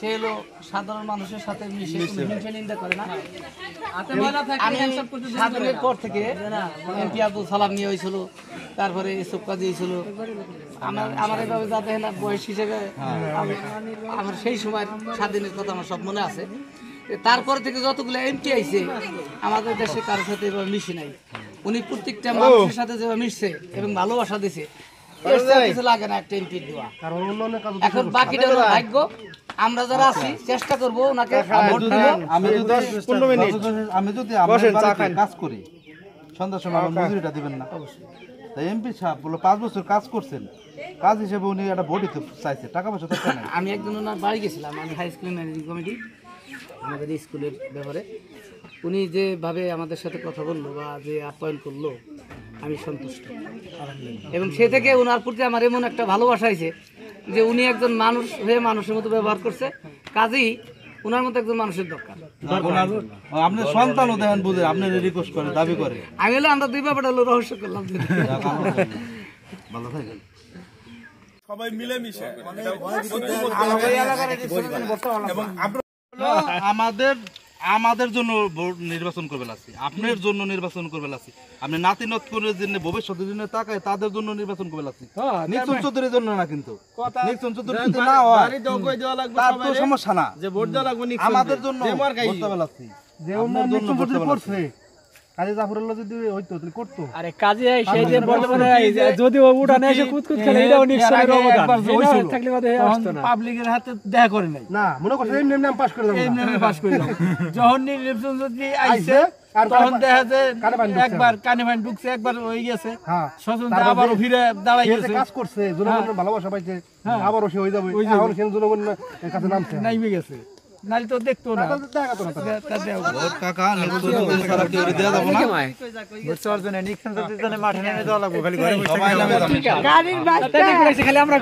সে হলো সাধারণ মানুষের সাথে মিশে হিংসা নিন্দা করে না তারপরে ইসুফ কাজী হয়েছিল আমার এভাবে যা দেখেন বয়স হিসেবে হ্যাঁ। আমার সেই সময় স্বাধীনের কথা আমার সব মনে আছে তারপরে থেকে যতগুলো এমপি আইছে আমাদের দেশে কারোর সাথে এবার মিশে নাই উনি প্রত্যেকটা মানুষের সাথে যেভাবে মিশছে এবং ভালোবাসা দিছে আচ্ছা। আচ্ছা। চেষ্টা আচ্ছা, কাজ করি সময় দিবেন না এমপি বললো পাঁচ বছর কাজ করছেন কাজ হিসেবে উনি একটা ভোট দিতে চাইছে টাকা পয়সা আমি একজন বাড়ি গেছিলাম হাই স্কুল কমিটি আমাদের স্কুলের ব্যাপারে উনি যেভাবে আমাদের সাথে কথা বললো বা যে আপ্যায়ন করলো আমি সন্তুষ্ট এবং সে থেকে ওনার প্রতি আমার এমন একটা ভালোবাসা হয়েছে যে উনি একজন মানুষ হয়ে মানুষের মতো ব্যবহার করছে কাজেই ওনার মতো একজন মানুষের দরকার আপনার সন্তানও দেখেন বুঝে আপনি রিকোয়েস্ট করে দাবি করে আমি হলে আমরা দুই ব্যাপারটা হলো রহস্য করলাম ভালো থাকেন সবাই মিলেমিশে আমাদের আমাদের জন্য নির্বাচন করবে লাগছে আপনার জন্য নির্বাচন করবে লাগছে আপনি নাতি নতকুনের জন্য ভবিষ্যতের জন্য তাকায় তাদের জন্য নির্বাচন করবে লাগছে হ্যাঁ, নিক্সন চৌধুরীর জন্য না কিন্তু নিক্সন চৌধুরী যদি না হয় তার তো সমস্যা না আমাদের জন্য করতে লাগছে যে অন্য জন্য উন্নয়ন করছে কাজে জাফরুল্লাহ যদি হইতো তাহলে করতো আরে কাজে সেই যে বর্তমানে যদি ও উঠা না এসে কুদকুদ খেলে এটা নিশ্চয়ই অবদান থাকলে বাদে আসতো না পাবলিকের হাতে দেখা করে নাই না মনে করছে এমনি এমনি পাস করে দাও এমনি এমনি পাস করে দাও যখন নির্বাচন যদি আইছে আর তখন দেখা যায় একবার কানে ভাই ঢুকছে একবার হয়ে গেছে হ্যাঁ, সচেতন আবারও ফিরে দাঁড়াই গেছে কাজ করছে জনগণের হ্যাঁ। ভালোবাসা পাইছে হ্যাঁ। আবার সে হয়ে যাবে এখন সে জনগণের কাছে নামছে নাইবে গেছে নালে তো দেখতো না ওর কাকা মাঠে নেমে দেওয়া লাগবো খালি ঘরে গাড়ির খালি আমরা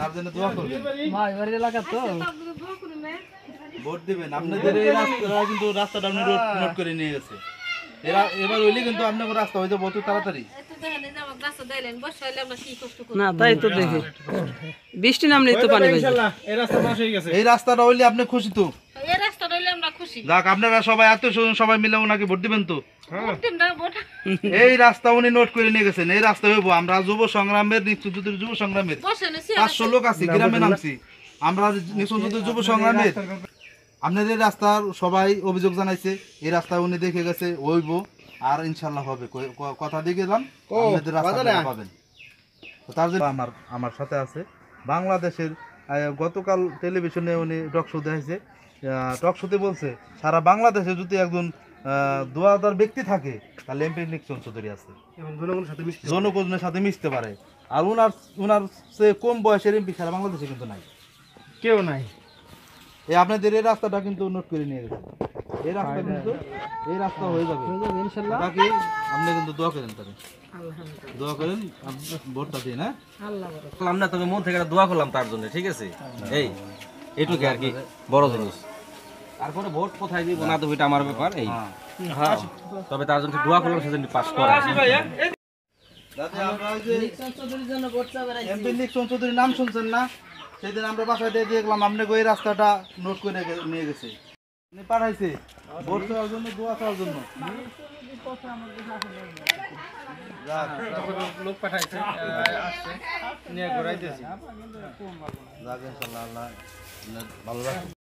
তার জন্য দোয়া এলাকা তো আচ্ছা, ভোট আপনাদের এই রাস্তা কিন্তু রাস্তাটা আপনি রোড নোট করে নিয়ে গেছে এবার হইলে কিন্তু আপনাদের রাস্তা হয়ে অত তাড়াতাড়ি দেখি বৃষ্টি নামলে তো পানি এই রাস্তা হয়ে গেছে এই রাস্তাটা হইলে আপনি খুশি তো যাক আপনারা সবাই সবাই মিলে ওনাকে ভোট দিবেন তো হ্যাঁ। এই রাস্তা উনি নোট করে নিয়ে গেছেন এই রাস্তা হইব আমরা যুব সংগ্রামের নিত্যযুদ্ধের যুব সংগ্রামের পাঁচশো লোক গ্রামে নামছি আমরা নিত্যযুদ্ধের যুব সংগ্রামের আপনাদের রাস্তার সবাই অভিযোগ জানাইছে এই রাস্তা উনি দেখে গেছে আর ইনশাল্লাহ হবে কথা দিয়ে গেলাম রাস্তা পাবেন তার জন্য আমার আমার সাথে আছে বাংলাদেশের গতকাল টেলিভিশনে উনি ডক শো দেখাইছে টক শোতে বলছে সারা বাংলাদেশে যদি একজন দোয়াদার ব্যক্তি থাকে তাহলে এমপি নিক্সন চৌধুরী আছে জনগণের সাথে মিশতে পারে আর ওনার ওনার চেয়ে কম বয়সের এমপি সারা বাংলাদেশে কিন্তু নাই কেউ নাই এই আপনাদের এই রাস্তাটা কিন্তু নোট করে নিয়ে গেছে এই রাস্তা কিন্তু এই রাস্তা হয়ে যাবে বাকি আপনি কিন্তু দোয়া করেন তাহলে দোয়া করেন ভোটটা দিন হ্যাঁ আল্লাহ আমরা তোকে মন থেকে দোয়া করলাম তার জন্য ঠিক আছে এই এটুকু আর কি বড় জিনিস তারপরে ভোট কোথায় দিব না দেবো এটা আমার ব্যাপার এই হ্যাঁ। হ্যাঁ। তবে তার জন্য দোয়া করলাম সেজন্য পাস করে নাম শুনছেন না সেদিন আমরা বাসায় দিয়ে দেখলাম আপনি ওই রাস্তাটা নোট করে নিয়ে গেছে পাঠাইছে ভোট চাওয়ার জন্য দোয়া চাওয়ার জন্য পাঠাইছে ভালো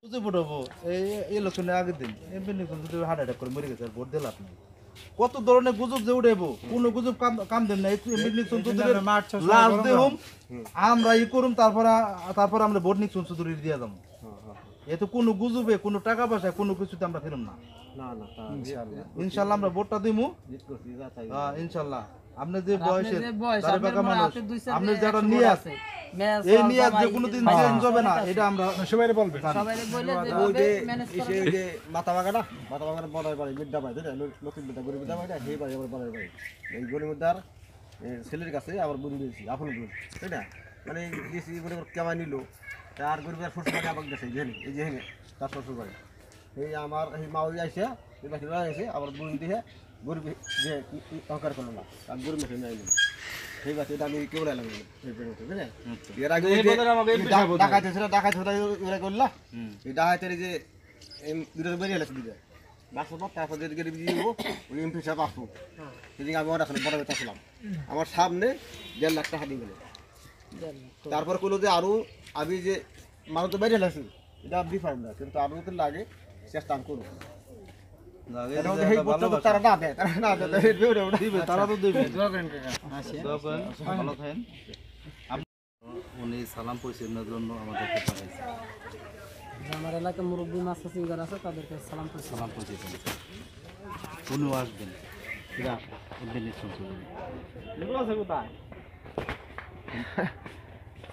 কত ধরনের গুজব যে উঠেবো কোন গুজব কাম দেন না আমরা ই তারপরে আমরা ভোট চৌধুরীর দিয়ে যাবো কোনো গুজবে টাকা পয়সা কোনো কিছুতে আমরা ফিরম না ইনশাল্লাহ আমরা ভোটটা দিমু ইনশাল্লাহ ছেলের কাছে আবার বুড়ি দিয়েছি আপন গুরু তাই না মানে দিয়েছি মনে কেমন নিল আর গরিব আর গেছে এই তার শ্বশুর বাড়ি এই আমার এই মাউরি আইসে আবার বুড়ি দিয়ে গুড় যে না আর মেখে নেয়নি ঠিক আছে আমি কেউ লাগলাম এই পেমেন্টে বুঝলেন আচ্ছা। এর আগে ডাকাতে সেটা ডাকাতে সেটা ওরা আমি ওরা বড় বেতা ছিলাম আমার সামনে দেড় লাখ টাকা দিয়ে গেলে তারপর করলো যে আরও আমি যে মানুষ তো বেরিয়ে এটা ডিফারেন্ট না কিন্তু আরও লাগে চেষ্টা আমি করবো তারা তো আচ্ছা। উনি সালাম পরিচালনার জন্য আমাদেরকে পাঠাইছে আমার এলাকায় মুরব্বী মাছ চাষিগার আছে তাদেরকে সালাম সালাম পরিচালন উনিও আসবেন এরা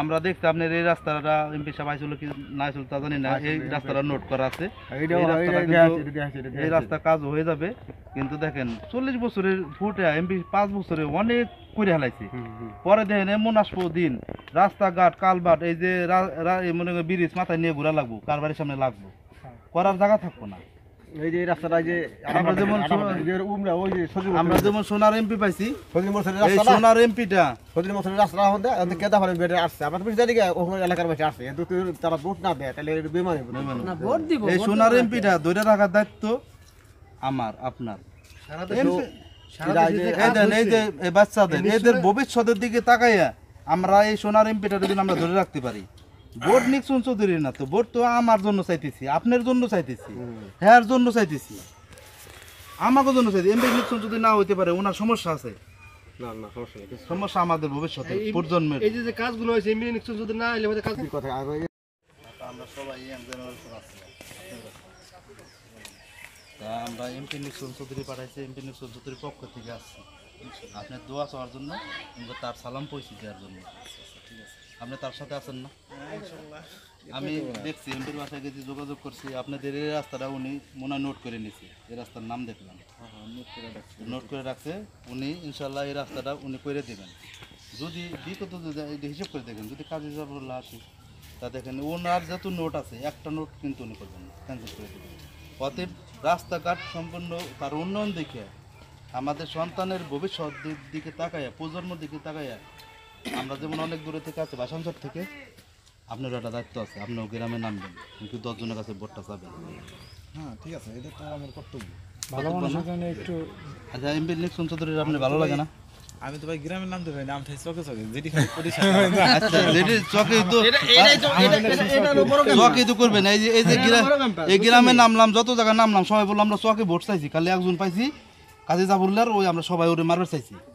আমরা দেখতাম আপনার এই রাস্তাটা এমপি সাহেব আইছিল কি না আইছিল তা জানি না এই রাস্তাটা নোট করা আছে এই রাস্তা কাজ হয়ে যাবে কিন্তু দেখেন চল্লিশ বছরের ফুটে এমপি পাঁচ বছরে অনেক করে হেলাইছে পরে দেখেন এমন আসবো দিন রাস্তাঘাট কালবাট এই যে মনে ব্রিজ মাথায় নিয়ে ঘুরা লাগবো কারবারের সামনে লাগবো হ্যাঁ। করার জায়গা থাকবো না এই যে রাস্তাটা যে আমরা যেমন আমরা যেমন সোনার এমপি পাইছি সোনার এমপিটা রাস্তা কেদা এলাকার তারা না দেয় তাহলে এই সোনার এমপিটা ধরে রাখার দায়িত্ব আমার আপনার যে বাচ্চাদের এদের ভবিষ্যতের দিকে তাকাইয়া আমরা এই সোনার এমপিটা যদি আমরা ধরে রাখতে পারি বোর্ড নিক্সন চৌধুরী না তো তো আমার জন্য চাইতেছি আপনার জন্য চাইতেছি জন্য চাইতেছি আমাকে জন্য চাইছি এমপি নিক্সন যদি না হইতে পারে ওনার সমস্যা আছে সমস্যা আমাদের ভবিষ্যতে প্রজন্মের এই যে কাজগুলো হয়েছে এমপি না কাজ কথা আর আমরা তা আমরা এমপি চৌধুরী পাঠাইছি এমপি নিক্সন চৌধুরীর পক্ষ থেকে আসছি আপনার দোয়া চাওয়ার জন্য তার সালাম পৌঁছে দেওয়ার জন্য আচ্ছা, আচ্ছা, ঠিক আছে আপনি তার সাথে আছেন না আমি দেখছি এমপির বাসায় গেছি যোগাযোগ করছি আপনাদের এই রাস্তাটা উনি মনে নোট করে নিয়েছে এই রাস্তার নাম দেখলাম হ্যাঁ, নোট করে রাখছে উনি ইনশাল্লাহ এই রাস্তাটা উনি করে দেবেন যদি বিগত যদি হিসেব করে দেখেন যদি কাজী জবরুল্লাহ আসে তা দেখেন ওনার যত নোট আছে একটা নোট কিন্তু উনি করবেন না ক্যান্সেল করে দেবেন অতএব রাস্তাঘাট সম্পূর্ণ তার উন্নয়ন দেখে আমাদের সন্তানের ভবিষ্যৎ দিকে তাকাইয়া প্রজন্ম দিকে তাকাইয়া আমরা যেমন অনেক দূরে থেকে আছে বাসানচর থেকে আপনারও একটা দায়িত্ব আছে আপনিও গ্রামে নামবেন কিন্তু দশজনের কাছে ভোটটা চাবেন হ্যাঁ ঠিক আছে এটা তো আমার কর্তব্য চকে চকে চকে এই যে এই যে এই যত জায়গায় বললাম আমরা চকে ভোট চাইছি একজন পাইছি কাজে ওই আমরা সবাই ওরে মারবার চাইছি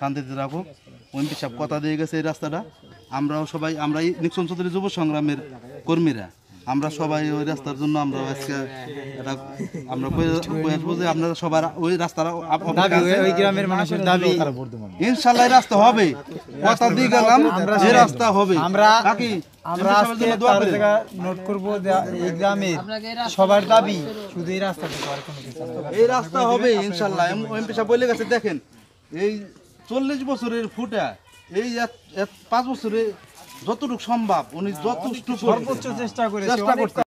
শান্তিতে রাখুক এমপি সাহেব কথা দিয়ে গেছে এই রাস্তাটা আমরাও সবাই আমরা এই নিক্সন চৌধুরী যুব সংগ্রামের কর্মীরা আমরা সবাই ওই রাস্তার জন্য আমরা আজকে আমরা আসবো যে আপনারা সবার ওই রাস্তার ওই গ্রামের মানুষের দাবি ইনশাল্লাহ রাস্তা হবে কথা দিয়ে গেলাম যে রাস্তা হবে আমরা আমরা আজকে নোট সবার দাবি এই রাস্তা হবে ইনশাল্লাহ বলে গেছে দেখেন এই চল্লিশ বছরের ফুটা এই পাঁচ বছরে যতটুকু সম্ভব উনি যতটুকু সর্বোচ্চ চেষ্টা করে চেষ্টা করতে